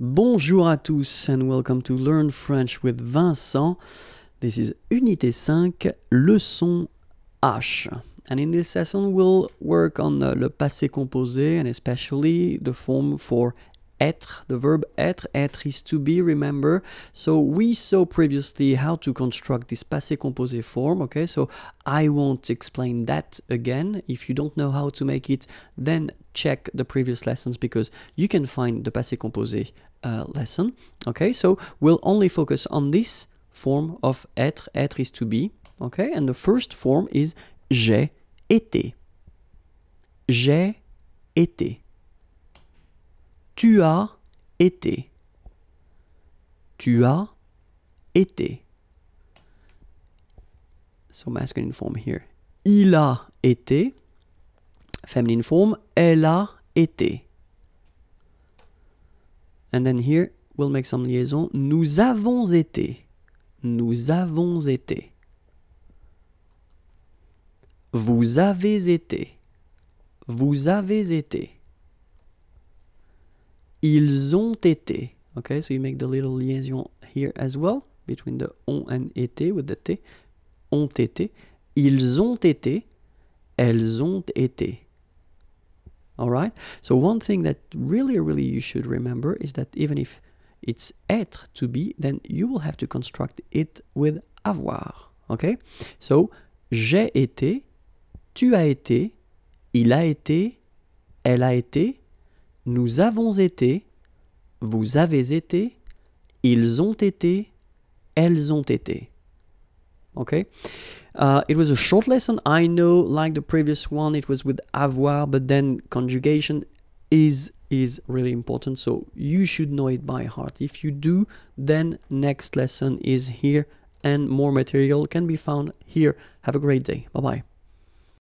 Bonjour à tous and welcome to Learn French with Vincent. This is Unité 5, leçon H. And in this session we'll work on uh, le passé composé and especially the form for être, the verb être, être is to be, remember. So we saw previously how to construct this passé composé form, okay? So I won't explain that again. If you don't know how to make it, then check the previous lessons because you can find the passé composé uh, lesson, okay? So we'll only focus on this form of être, être is to be, okay? And the first form is j'ai été. J'ai été. Tu as été. Tu as été. So masculine form here. Il a été. Feminine form. Elle a été. And then here, we'll make some liaison. Nous avons été. Nous avons été. Vous avez été. Vous avez été. Ils ont été. Okay, so you make the little liaison here as well between the ont and été with the T. Ont été. Ils ont été. Elles ont été. All right. So one thing that really, really you should remember is that even if it's être to be, then you will have to construct it with avoir. Okay. So j'ai été, tu as été, il a été, elle a été, Nous avons été, vous avez été, ils ont été, elles ont été. Okay? Uh, it was a short lesson. I know, like the previous one, it was with avoir, but then conjugation is is really important. So you should know it by heart. If you do, then next lesson is here and more material can be found here. Have a great day. Bye bye.